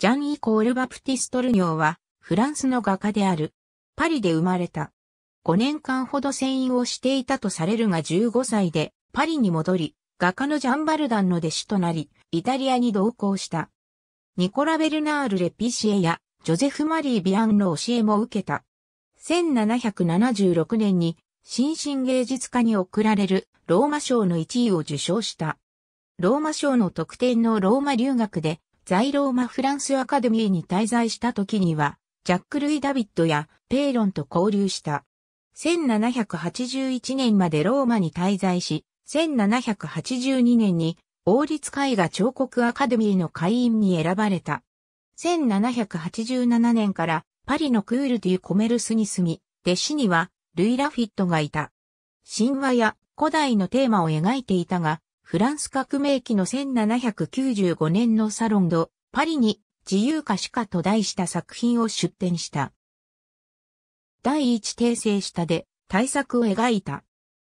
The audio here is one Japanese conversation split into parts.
ジャン・イコール・バプティストルニョーは、フランスの画家である。パリで生まれた。5年間ほど戦員をしていたとされるが15歳で、パリに戻り、画家のジャン・バルダンの弟子となり、イタリアに同行した。ニコラ・ベルナール・レピシエや、ジョゼフ・マリー・ビアンの教えも受けた。1776年に、新進芸術家に贈られるローマ賞の1位を受賞した。ローマ賞の特典のローマ留学で在ローマフランスアカデミーに滞在した時には、ジャック・ルイ・ダビッドやペーロンと交流した。1781年までローマに滞在し、1782年に王立絵画彫刻アカデミーの会員に選ばれた。1787年からパリのクール・デュ・コメルスに住み、弟子にはルイ・ラフィットがいた。神話や古代のテーマを描いていたが、フランス革命期の1795年のサロンド、パリに自由かしかと題した作品を出展した。第一訂正下で対策を描いた。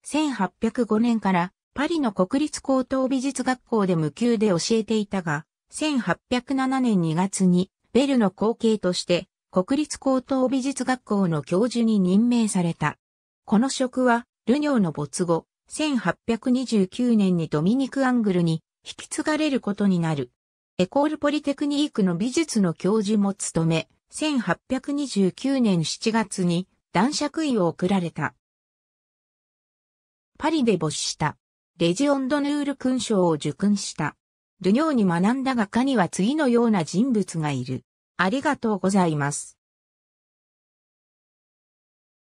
1805年からパリの国立高等美術学校で無給で教えていたが、1807年2月にベルの後継として国立高等美術学校の教授に任命された。この職は、ルニョーの没後、1829年にドミニク・アングルに引き継がれることになる。エコールポリテクニークの美術の教授も務め、1829年7月に男爵位を贈られた。パリで没した。レジオンドヌール勲章を受勲した。ルニョーに学んだ画家には次のような人物がいる。ありがとうございます。